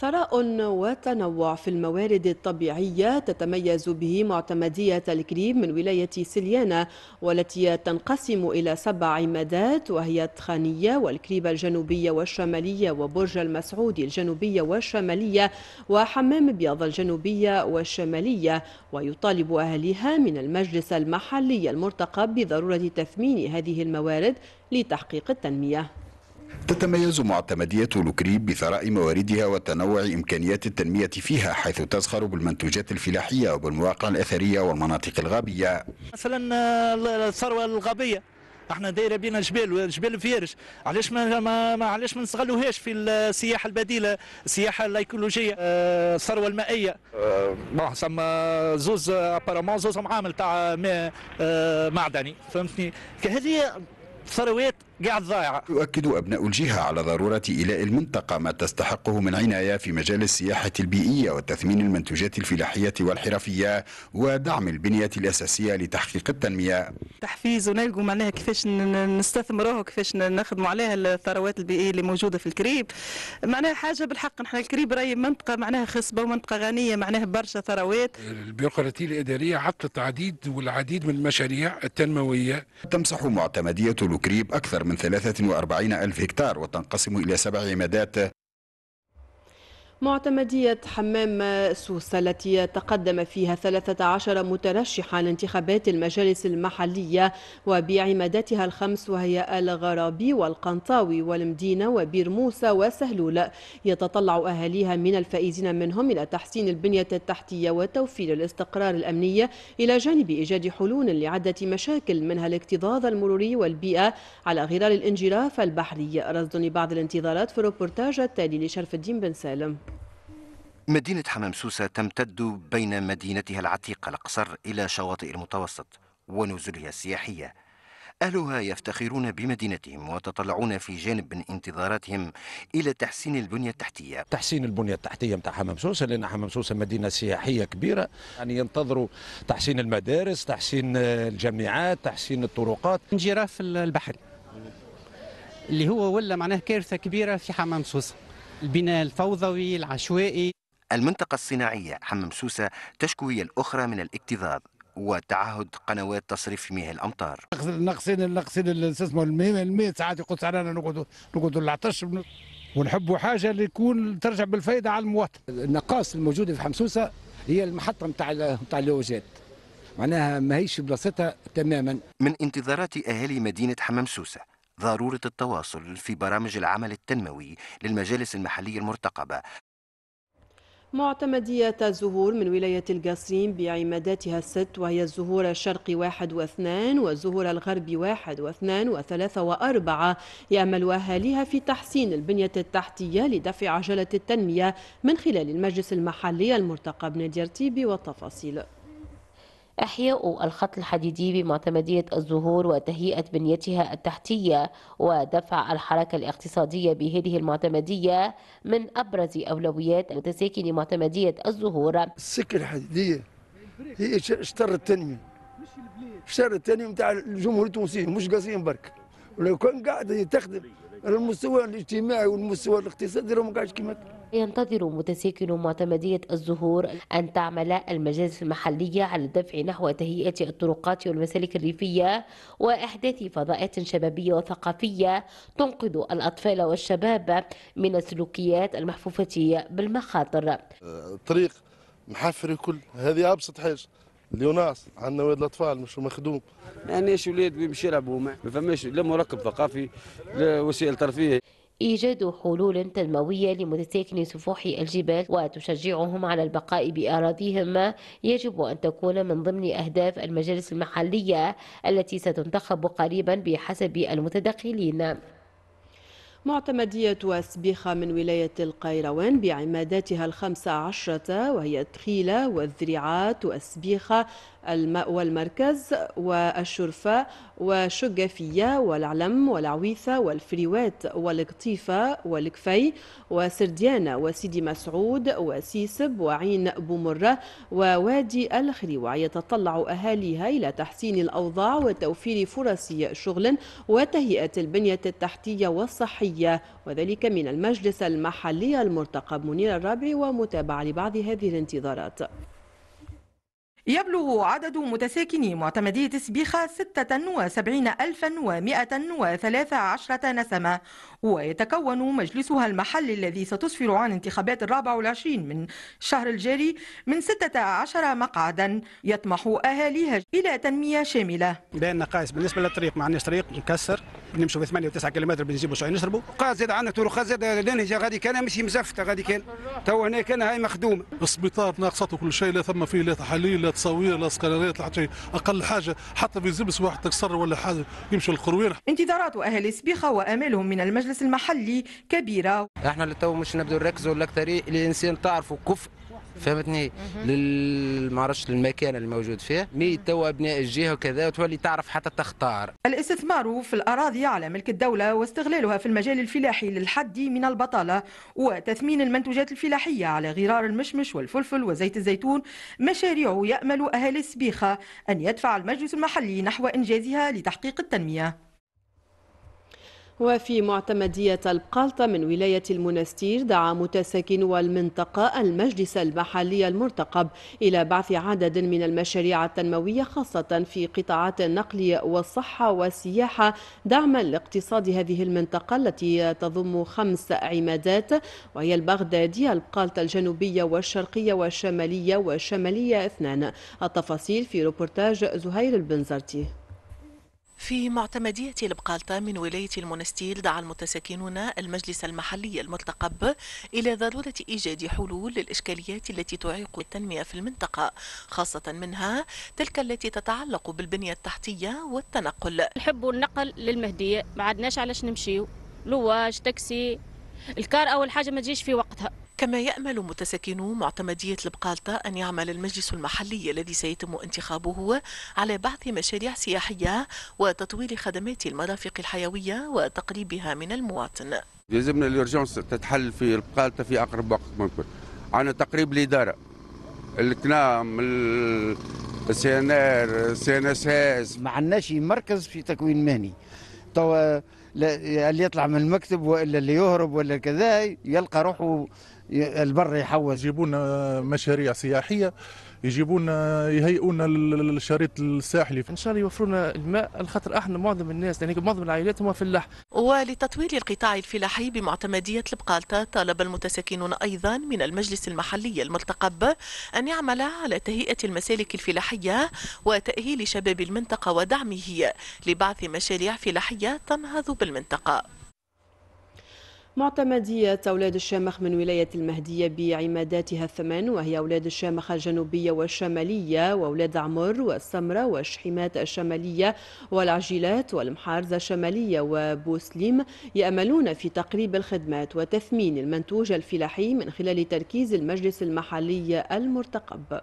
ثراء وتنوع في الموارد الطبيعية تتميز به معتمدية الكريم من ولاية سليانة والتي تنقسم إلى سبع عمادات وهي التخانية والكريبة الجنوبية والشمالية وبرج المسعودي الجنوبية والشمالية وحمام بياض الجنوبية والشمالية ويطالب أهلها من المجلس المحلي المرتقب بضرورة تثمين هذه الموارد لتحقيق التنمية تتميز معتمدية لوكريب بثراء مواردها وتنوع إمكانيات التنمية فيها حيث تزخر بالمنتوجات الفلاحية وبالمواقع الأثرية والمناطق الغابية مثلا آه، الثروة الغابية احنا دايره بينا جبال جبال فيرش علاش ما, ما, ما علاش ما نستغلوهاش في السياحه البديله السياحه الايكولوجيه آه، الثروه المائيه آه، بون ثم زوز ابارامون زوز عامل تاع ماء معدني فهمتني كهذه ثروات قاعد ضايعة يؤكد أبناء الجهة على ضرورة إيلاء المنطقة ما تستحقه من عناية في مجال السياحة البيئية وتثمين المنتوجات الفلاحية والحرفية ودعم البنية الأساسية لتحقيق التنمية تحفيز ونلقوا معناها كيفاش نستثمروه كيفاش نخدموا عليها الثروات البيئية اللي موجودة في الكريب معناها حاجة بالحق نحن الكريب راهي منطقة معناها خصبة ومنطقة غنية معناها برشا ثروات البيروقراطية الإدارية عطلت عديد والعديد من المشاريع التنموية تمسح معتمدية الكريب أكثر من 43 ألف هكتار وتنقسم إلى سبع مدات معتمدية حمام سوسة التي تقدم فيها 13 مترشحا لانتخابات المجالس المحلية وبعمادتها الخمس وهي الغرابي والقنطاوي والمدينة وبير موسى وسهلول يتطلع أهاليها من الفائزين منهم إلى تحسين البنية التحتية وتوفير الاستقرار الأمني إلى جانب إيجاد حلول لعدة مشاكل منها الاكتظاظ المروري والبيئة على غرار الانجراف البحري رصد بعض الانتظارات في الروبورتاج التالي لشرف الدين بن سالم مدينة حمام سوسة تمتد بين مدينتها العتيقة الأقصر إلى شواطئ المتوسط ونزلها السياحية أهلها يفتخرون بمدينتهم ويتطلعون في جانب من انتظاراتهم إلى تحسين البنية التحتية تحسين البنية التحتية متاع حمام سوسة لأن حمام سوسة مدينة سياحية كبيرة يعني ينتظروا تحسين المدارس تحسين الجامعات تحسين الطرقات انجراف البحري اللي هو ولا معناه كارثة كبيرة في حمام سوسة البناء الفوضوي العشوائي المنطقة الصناعية حمام سوسة تشكو هي الأخرى من الاكتظاظ وتعهد قنوات تصريف مياه الامطار. ناقصين ناقصين اسمه المياه الماء ساعات يقول سعرنا نقعدوا نقعدوا العطش ونحبوا حاجه اللي تكون ترجع بالفائده على المواطن. النقاص الموجوده في حمسوسه هي المحطه نتاع نتاع اللوجات. معناها ماهيش بلاصتها تماما. من انتظارات اهالي مدينه حمام سوسه ضرورة التواصل في برامج العمل التنموي للمجالس المحلية المرتقبة معتمدية الزهور من ولاية القصيم بعماداتها الست وهي الزهور الشرقي واحد واثنان والزهور الغربي واحد واثنان وثلاثة وأربعة يأمل أهاليها في تحسين البنية التحتية لدفع عجلة التنمية من خلال المجلس المحلي المرتقب نادير تيبي والتفاصيل إحياء الخط الحديدي بمعتمدية الزهور وتهيئة بنيتها التحتية ودفع الحركة الاقتصادية بهذه المعتمدية من أبرز أولويات متساكن معتمدية الزهور السكة الحديدية هي شطر التنمية شطر التنمية متاع الجمهور التونسي مش قاصين برك ولو كان قاعد تخدم المستوى الاجتماعي والمستوى الاقتصادي راه ما كاعش كيما ينتظر متساكن معتمدية الزهور أن تعمل المجالس المحلية على الدفع نحو تهيئة الطرقات والمسالك الريفية وإحداث فضاءات شبابية وثقافية تنقذ الأطفال والشباب من السلوكيات المحفوفة بالمخاطر آه، طريق محفر كل هذه أبسط حاجة اليوناس عندنا ولاد الاطفال مش مخدوم يعني ما عندناش ولاد باش يلعبوا ما فماش لا مركب ثقافي لا وسائل ترفيه إيجاد حلول تنموية لمتساكني سفوح الجبال وتشجعهم على البقاء بأراضيهم يجب أن تكون من ضمن أهداف المجالس المحلية التي ستنتخب قريبا بحسب المتدخلين معتمدية أسبيخة من ولاية القيروان بعماداتها الخمسة عشرة وهي تخيلة والذريعات وأسبيخة المأوى المركز والشرفة وشقافية والعلم والعويثة والفريوات والقطيفة والكفي وسرديانة وسيدي مسعود وسيسب وعين بومرة ووادي الخليوع يتطلع أهاليها إلى تحسين الأوضاع وتوفير فرص شغل وتهيئة البنية التحتية والصحية وذلك من المجلس المحلي المرتقب منير الرابع ومتابعة لبعض هذه الانتظارات يبلغ عدد متساكني معتمدي تسبيخة 76113 نسمة ويتكون مجلسها المحلي الذي ستصفر عن انتخابات الرابع والعشرين من الشهر الجاري من 16 مقعدا يطمح أهاليها إلى تنمية شاملة بين نقائص بالنسبة للطريق ما عندناش طريق مكسر نمشوا في 8 و9 كيلومتر بنجيبوا شويه نشربوا قاعد زاد عندنا طرقات زاد لانهجه غادي كان ماشي مزفته غادي كان تو هنا كان هاي مخدومه السبيطار ناقصته كل شيء لا ثم فيه لا تحاليل لا تصوير لا سكانريات لا حتى اقل حاجه حتى في زبس واحد تكسر ولا حاجه يمشي القروير انتظارات اهل سبيخه وامالهم من المجلس المحلي كبيره احنا اللي تو مش نبدو نركزوا الاكثريه الانسان تعرفوا كفء فهمتني لل للمكان اللي موجود فيه مي تو ابناء الجهه وكذا وتولي تعرف حتى تختار الاستثمار في الاراضي على ملك الدوله واستغلالها في المجال الفلاحي للحد من البطاله وتثمين المنتوجات الفلاحيه على غرار المشمش والفلفل وزيت الزيتون مشاريع يامل اهالي السبيخه ان يدفع المجلس المحلي نحو انجازها لتحقيق التنميه وفي معتمدية البقالطة من ولاية المنستير دعا متساكنو المنطقة المجلس المحلي المرتقب إلى بعث عدد من المشاريع التنموية خاصة في قطاعات النقل والصحة والسياحة دعما لاقتصاد هذه المنطقة التي تضم خمس عمادات وهي البغدادية البقالطة الجنوبية والشرقية والشمالية والشمالية اثنان التفاصيل في روبورتاج زهير البنزرتي في معتمدية البقالطة من ولاية المنستيل دعا المتساكنون المجلس المحلي المرتقب إلى ضرورة إيجاد حلول للإشكاليات التي تعيق التنمية في المنطقة خاصة منها تلك التي تتعلق بالبنية التحتية والتنقل نحب النقل للمهدية ما عدناش علاش نمشيو لواج تاكسي الكار أول حاجة ما تجيش في وقتها كما يأمل متساكنو معتمدية البقالطة أن يعمل المجلس المحلي الذي سيتم انتخابه على بعض مشاريع سياحية وتطوير خدمات المرافق الحيوية وتقريبها من المواطن يلزمنا الارجنس تتحل في البقالطة في أقرب وقت ممكن عن تقريب الإدارة الكنام السينار السينساس ار ما عندناش مركز في تكوين مهني توا اللي يطلع من المكتب والا اللي يهرب ولا كذا يلقى روحه البر يحوز يجيبون آه، مشاريع سياحيه يجيبون آه، يهيئون الشريط الساحلي ان شاء الله يوفرون الماء الخطر احنا معظم الناس يعني معظم العائلات هما في اللح ولتطوير القطاع الفلاحي بمعتمديه البقالتة طالب المتساكنون ايضا من المجلس المحلي المرتقب ان يعمل على تهيئه المسالك الفلاحيه وتاهيل شباب المنطقه ودعمه لبعث مشاريع فلاحيه تنهض بالمنطقه معتمدية أولاد الشامخ من ولاية المهدية بعماداتها الثمان وهي أولاد الشامخ الجنوبية والشمالية وأولاد عمر والسمرة والشحيمات الشمالية والعجيلات والمحارزة الشمالية وبوسليم يأملون في تقريب الخدمات وتثمين المنتوج الفلاحي من خلال تركيز المجلس المحلي المرتقب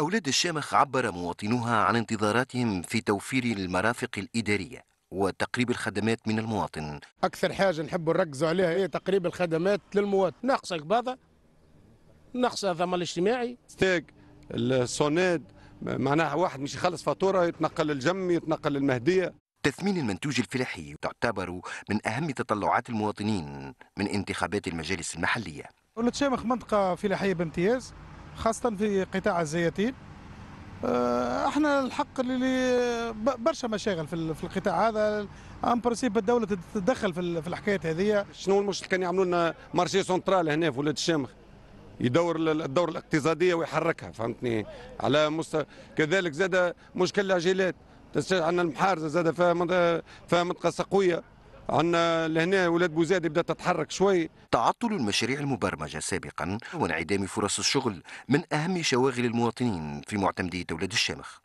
أولاد الشامخ عبر مواطنوها عن انتظاراتهم في توفير المرافق الإدارية وتقريب الخدمات من المواطن أكثر حاجة نحب نركزوا عليها هي تقريب الخدمات للمواطن ناقص القباضة ناقص الضمان الاجتماعي ستيك السوناد معناها واحد مش يخلص فاتورة يتنقل للجم يتنقل للمهدية تثمين المنتوج الفلاحي تعتبر من أهم تطلعات المواطنين من انتخابات المجالس المحلية التشامخ منطقة فلاحية بامتياز خاصة في قطاع الزيتين آه، احنا الحق اللي برشا مشاغل في القطاع هذا ان برسيب الدوله تتدخل في الحكايات هذه شنو المشكل كان يعملوا لنا مارشي سنترال هنا في ولاد الشامخ يدور الدور الاقتصاديه ويحركها فهمتني على مستوى كذلك زاد مشكل العجيلات عندنا المحارزه زاد فيها فيها منطقه سقويه عندنا لهنا ولاد بوزاد بدات تتحرك شوي تعطل المشاريع المبرمجه سابقا وانعدام فرص الشغل من اهم شواغل المواطنين في معتمديه ولاد الشامخ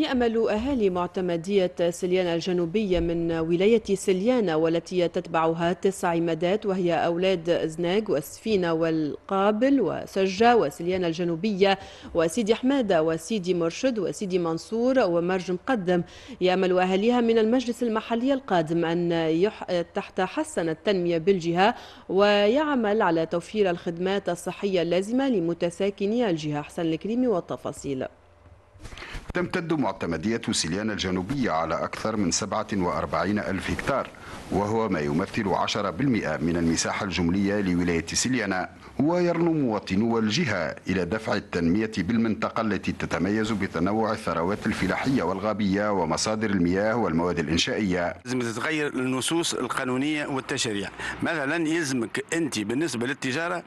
يأمل أهالي معتمدية سليانة الجنوبية من ولاية سليانة والتي تتبعها تسع مدات وهي أولاد زناق والسفينة والقابل وسجة وسليانة الجنوبية وسيدي حمادة وسيدي مرشد وسيدي منصور ومرج مقدم يأمل أهاليها من المجلس المحلي القادم أن يح... تحسن التنمية بالجهة ويعمل على توفير الخدمات الصحية اللازمة لمتساكني الجهة حسن الكريمي والتفاصيل تمتد معتمدية سليان الجنوبية على أكثر من 47 ألف هكتار وهو ما يمثل 10% من المساحة الجملية لولاية سيليانا ويرنو مواطنو الجهة إلى دفع التنمية بالمنطقة التي تتميز بتنوع الثروات الفلاحية والغابية ومصادر المياه والمواد الإنشائية لازم تتغير النصوص القانونية والتشريع مثلا يلزمك أنت بالنسبة للتجارة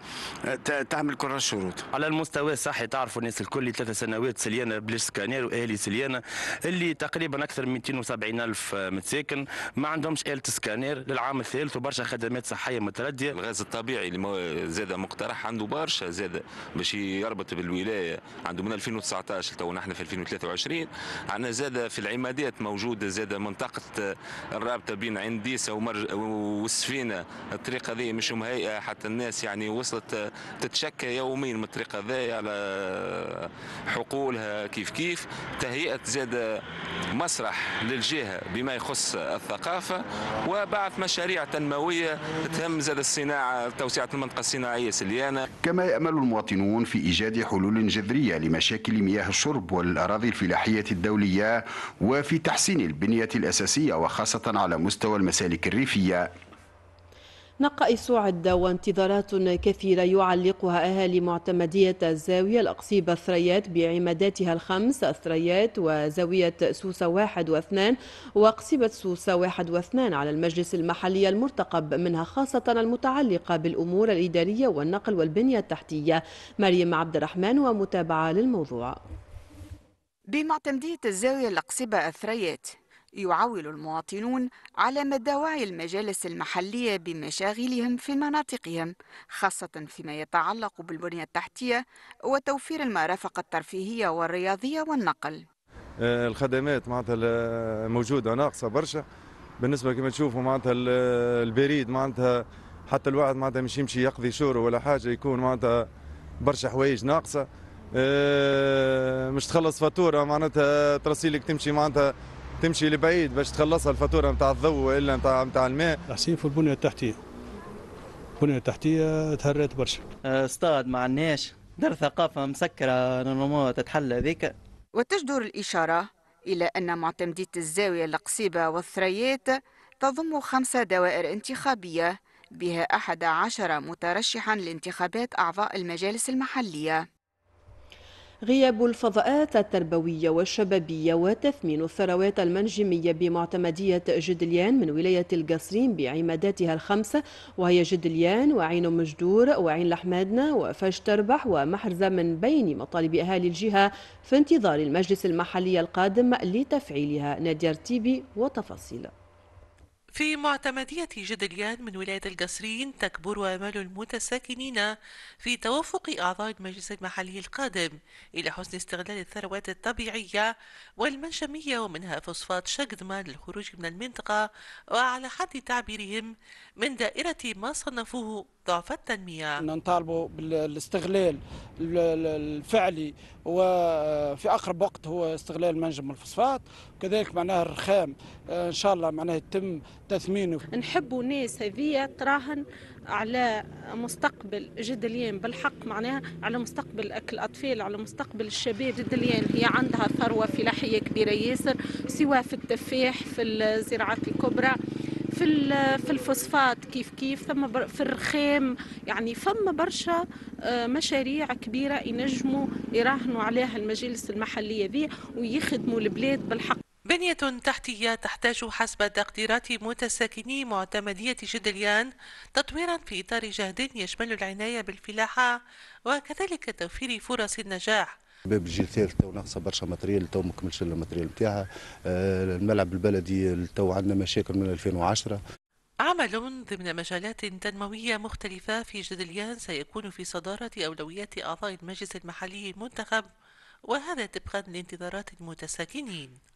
آه، تعمل كل الشروط على المستوى الصحي تعرفوا الناس الكل ثلاثة سنوات سليانة بلاش سكانير اهالي سليانه اللي تقريبا اكثر من 270 الف متساكن ما عندهمش اله سكانير للعام الثالث وبرشا خدمات صحيه مترديه الغاز الطبيعي اللي زاد مقترح عنده برشا زاد باش يربط بالولايه عنده من 2019 تو نحن في 2023 عندنا زاد في العمادات موجوده زاد منطقه الرابطه بين عنديسه والسفينه الطريقه هذه مش مهيئه حتى الناس يعني وصلت تتشكى يوميا من الطريقه هذايا على حقولها كيف كيف تهيئة زاد مسرح للجهة بما يخص الثقافة وبعث مشاريع تنموية تهم زاد الصناعة توسعة المنطقة الصناعية سليانة كما يأمل المواطنون في إيجاد حلول جذرية لمشاكل مياه الشرب والأراضي الفلاحية الدولية وفي تحسين البنية الأساسية وخاصة على مستوى المسالك الريفية نقائص عدة وانتظارات كثيرة يعلقها أهالي معتمدية الزاوية الأقصيب الثريات بعماداتها الخمس الثريات وزاوية سوسة واحد واثنان وأقصيبة سوسة واحد واثنان على المجلس المحلي المرتقب منها خاصة المتعلقة بالأمور الإدارية والنقل والبنية التحتية مريم عبد الرحمن ومتابعة للموضوع بمعتمدية الزاوية الأقصبة الثريات يعول المواطنون على مدواعي المجالس المحلية بمشاغلهم في مناطقهم خاصة فيما يتعلق بالبنية التحتية وتوفير المرافق الترفيهية والرياضية والنقل آه، الخدمات معناتها موجودة ناقصة برشا بالنسبة كما تشوفوا معناتها البريد معناتها حتى الواحد معناتها مش يمشي يقضي شوره ولا حاجة يكون معناتها برشا حوايج ناقصة آه، مش تخلص فاتورة معناتها ترسيلك تمشي معناتها تمشي لبعيد باش تخلصها الفاتوره نتاع الضوء والا نتاع نتاع الماء تحسين في البنيه التحتيه البنيه التحتيه تهرات برشا أه، استاد ما عندناش دار ثقافه مسكره نورمال تتحل هذيك وتجدر الاشاره الى ان معتمديه الزاويه القصيبه والثريات تضم خمسه دوائر انتخابيه بها أحد عشر مترشحا لانتخابات أعضاء المجالس المحلية غياب الفضاءات التربوية والشبابية وتثمين الثروات المنجمية بمعتمدية جدليان من ولاية القصرين بعماداتها الخمسة وهي جدليان وعين مجدور وعين لحمادنا وفاش تربح ومحرزة من بين مطالب أهالي الجهة في انتظار المجلس المحلي القادم لتفعيلها نادية تيبي وتفاصيل في معتمدية جدليان من ولاية القصرين تكبر آمال المتساكنين في توافق أعضاء المجلس المحلي القادم إلى حسن استغلال الثروات الطبيعية والمنشمية ومنها فوسفات شقدمة للخروج من المنطقة وعلى حد تعبيرهم من دائرة ما صنفوه ضعف التنمية نطالبوا بالاستغلال الفعلي وفي أقرب وقت هو استغلال منجم الفوسفات وكذلك معناها الرخام آه، إن شاء الله معناها يتم تثمينه نحبوا ناس هذيا تراهن على مستقبل جدليان بالحق معناها على مستقبل أكل الأطفال على مستقبل الشباب جدليان هي عندها ثروة فلاحية كبيرة ياسر سواء في التفاح في الزراعات الكبرى في في الفوسفات كيف كيف ثم في الرخام يعني فما برشا آه، مشاريع كبيره ينجموا يراهنوا عليها المجالس المحليه ذي ويخدموا البلاد بالحق بنية تحتية تحتاج حسب تقديرات متساكني معتمدية جدليان تطويرا في إطار جهد يشمل العناية بالفلاحة وكذلك توفير فرص النجاح باب الجيل تو ناقصه برشا ماتريال تو ما كملش الماتريال نتاعها آه، الملعب البلدي تو عندنا مشاكل من 2010 عمل ضمن مجالات تنموية مختلفة في جدليان سيكون في صدارة أولويات أعضاء المجلس المحلي المنتخب وهذا طبقا لانتظارات المتساكنين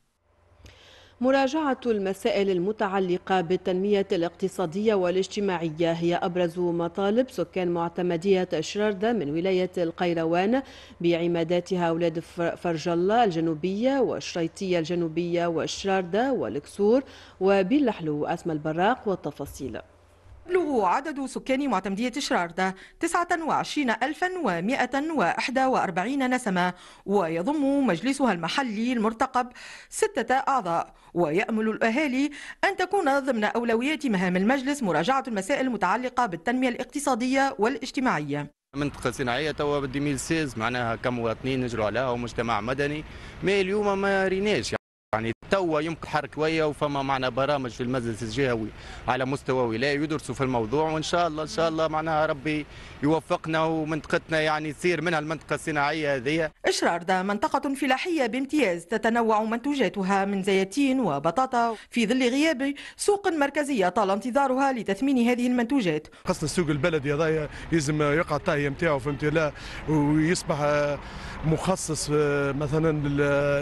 مراجعة المسائل المتعلقة بالتنمية الاقتصادية والاجتماعية هي أبرز مطالب سكان معتمدية شراردة من ولاية القيروان بعماداتها أولاد فرج الله الجنوبية والشريطية الجنوبية والشرردة والكسور وبلحلو أسمى البراق والتفاصيل يبلغ عدد سكان معتمدية شراردة 29141 نسمة ويضم مجلسها المحلي المرتقب ستة أعضاء ويأمل الأهالي أن تكون ضمن أولويات مهام المجلس مراجعة المسائل المتعلقة بالتنمية الاقتصادية والاجتماعية منطقة صناعية توا ب 2016 معناها كمواطنين نجروا عليها ومجتمع مدني ما اليوم ما ريناش يعني توا يمكن حرك ويا وفما معنا برامج في المجلس الجهوي على مستوى ولايه يدرسوا في الموضوع وان شاء الله ان شاء الله معناها ربي يوفقنا ومنطقتنا يعني تصير منها المنطقه الصناعيه هذه اشرارده منطقه فلاحيه بامتياز تتنوع منتوجاتها من زيتين وبطاطا في ظل غياب سوق مركزيه طال انتظارها لتثمين هذه المنتوجات خاصه السوق البلدي هذايا يلزم يقع الطاهيه نتاعو فهمتي لا ويصبح مخصص آه، مثلا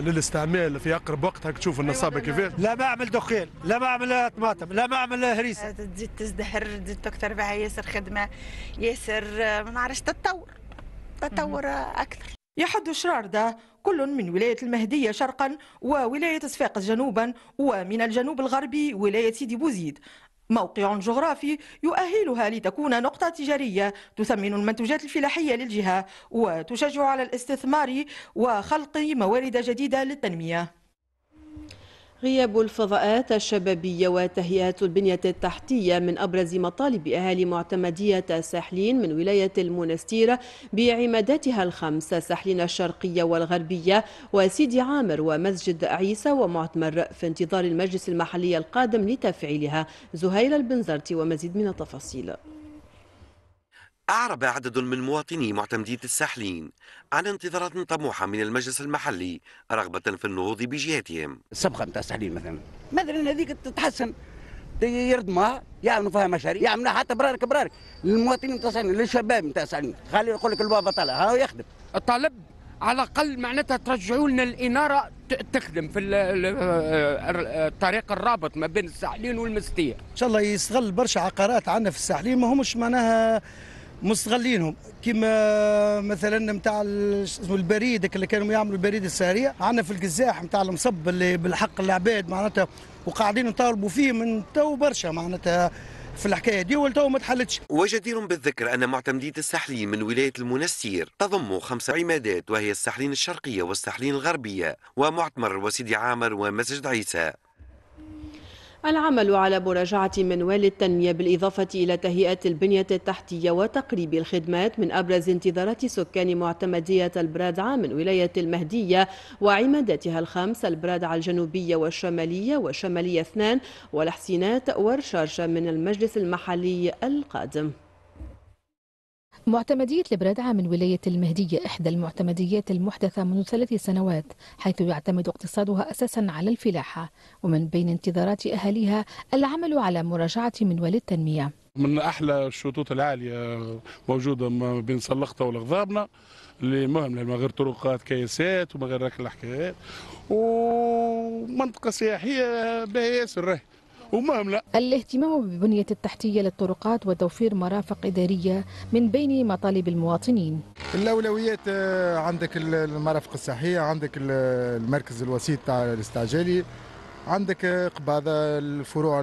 للاستعمال في اقرب وقت هك تشوف النصابه أيوة، كيفاش لا ما اعمل دخيل لا ما اعمل طماطم لا ما اعمل هريسه تزيد تزدهر تزيد تكثر بها ياسر خدمه ياسر آه، ما نعرفش تتطور تطور آه، اكثر يحد شراردة كل من ولاية المهدية شرقا وولاية صفاقس جنوبا ومن الجنوب الغربي ولاية سيدي بوزيد موقع جغرافي يؤهلها لتكون نقطة تجارية تثمن المنتوجات الفلاحية للجهة وتشجع على الاستثمار وخلق موارد جديدة للتنمية غياب الفضاءات الشبابية وتهيئة البنية التحتية من أبرز مطالب أهالي معتمدية ساحلين من ولاية المنستيرة بعماداتها الخمسة ساحلين الشرقية والغربية وسيدي عامر ومسجد عيسى ومعتمر في انتظار المجلس المحلي القادم لتفعيلها زهير البنزرتي ومزيد من التفاصيل أعرب عدد من مواطني معتمدية الساحلين عن انتظارات طموحة من المجلس المحلي رغبة في النهوض بجهتهم الصبغة نتاع الساحلين مثلا مثلا هذيك تتحسن يردمها يعملوا فيها مشاريع يعملوا حتى برارك برارك للمواطنين نتاع الساحلين للشباب نتاع الساحلين خلي يقول لك البابا طلع هاو يخدم الطالب على الاقل معناتها ترجعوا لنا الاناره تخدم في الطريق الرابط ما بين الساحلين والمستير ان شاء الله يستغل برشا عقارات عندنا في الساحلين ما همش معناها مستغلينهم كما مثلا نتاع اسمه البريد اللي كانوا يعملوا البريد السهريه عندنا في القزاح نتاع المصب اللي بالحق العباد معناتها وقاعدين نطالبوا فيه من تو برشا معناتها في الحكايه دي ولتو ما تحلتش. وجدير بالذكر ان معتمديه الساحلين من ولايه المنستير تضم خمس عمادات وهي الساحلين الشرقيه والساحلين الغربيه ومعتمر وسيدي عامر ومسجد عيسى. العمل على مراجعة منوال التنمية بالإضافة إلى تهيئة البنية التحتية وتقريب الخدمات من أبرز انتظارات سكان معتمدية البرادعة من ولاية المهدية وعماداتها الخمس البرادعة الجنوبية والشمالية والشمالية اثنان والحسينات والشرشة من المجلس المحلي القادم معتمدية البرادعة من ولاية المهدية إحدى المعتمديات المحدثة منذ ثلاث سنوات حيث يعتمد اقتصادها أساسا على الفلاحة ومن بين انتظارات أهاليها العمل على مراجعة منوال التنمية من أحلى الشطوط العالية موجودة ما بين سلقطة والغضابنة اللي مهم لما غير طرقات كيسات وما غير الحكايات ومنطقة سياحية باهية ياسر راهي ومهم لا الاهتمام بالبنية التحتية للطرقات وتوفير مرافق إدارية من بين مطالب المواطنين الأولويات آه، عندك المرافق الصحية عندك المركز الوسيط الاستعجالي عندك آه، قباضة الفروع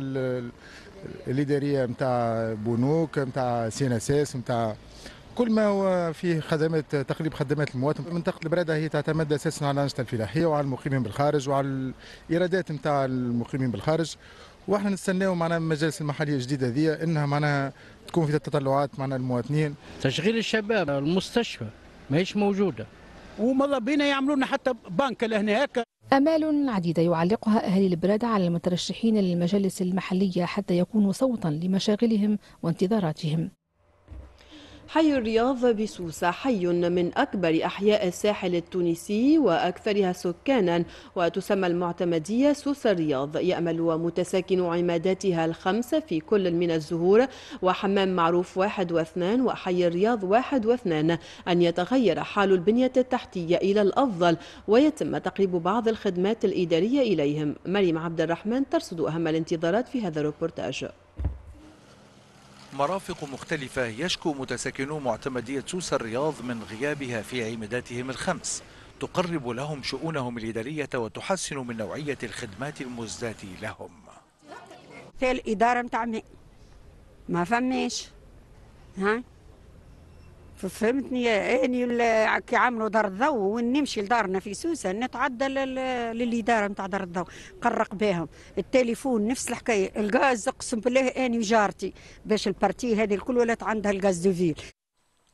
الإدارية متاع بنوك متاع سين متاع كل ما هو فيه خدمات تقريب خدمات المواطن منطقة البرادة هي تعتمد أساسا على الأنشطة الفلاحية وعلى المقيمين بالخارج وعلى الإيرادات نتاع المقيمين بالخارج واحنا نستناو معنا من المجالس المحليه الجديده هذيا انها معناها تكون في تطلعات معنا المواطنين تشغيل الشباب المستشفى ماهيش موجوده وماذا بينا يعملوا لنا حتى بنك لهنا هكا آمال عديدة يعلقها أهالي البلاد على المترشحين للمجالس المحلية حتى يكونوا صوتا لمشاغلهم وانتظاراتهم حي الرياض بسوسة حي من أكبر أحياء الساحل التونسي وأكثرها سكانا وتسمى المعتمدية سوسة الرياض يأمل متساكن عماداتها الخمسة في كل من الزهور وحمام معروف واحد واثنان وحي الرياض واحد واثنان أن يتغير حال البنية التحتية إلى الأفضل ويتم تقريب بعض الخدمات الإدارية إليهم مريم عبد الرحمن ترصد أهم الانتظارات في هذا الروبورتاج مرافق مختلفة يشكو متساكنو معتمدية سوس الرياض من غيابها في عمداتهم الخمس تقرب لهم شؤونهم الإدارية وتحسن من نوعية الخدمات المزداة لهم في الإدارة متاع ما فماش ها فهمتني يعني كي عملوا دار الضوء ونمشي لدارنا في سوسه نتعدى للاداره نتاع دار الضوء قرق بهم التليفون نفس الحكايه الغاز اقسم بالله اني وجارتي باش البارتي هذه الكل ولات عندها الغاز دوفيل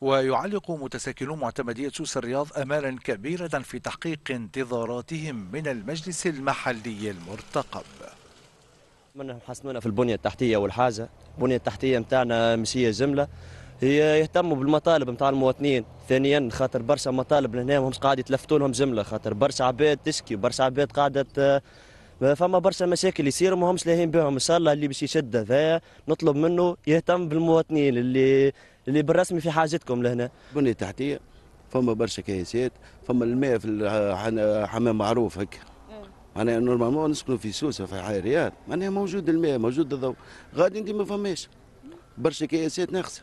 ويعلق متساكنو معتمدية سوس الرياض أمالا كبيرة في تحقيق انتظاراتهم من المجلس المحلي المرتقب منهم حسنونا في البنية التحتية والحازة البنية التحتية نتاعنا مسية زملة يهتموا بالمطالب نتاع المواطنين ثانيا خاطر برشا مطالب لهنا ماهمش قاعد يتلفتوا لهم جمله خاطر برشا عباد تشكي برشا عباد قاعده آه، فما برشا مشاكل يصيروا ماهمش لاهين بهم ان شاء الله اللي باش يشد هذايا نطلب منه يهتم بالمواطنين اللي اللي بالرسمي في حاجتكم لهنا بني تحتية فما برشا كياسات فما الماء في حمام معروف هكا معناها نورمالمون نسكنوا في سوسه في حي ريال معناها موجود الماء موجود الضوء غادي انت ما فماش برشا كياسات ناقصه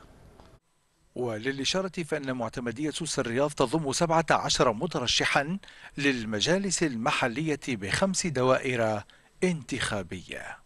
وللإشارة فإن معتمدية سوس الرياض تضم 17 مترشحا للمجالس المحلية بخمس دوائر انتخابية.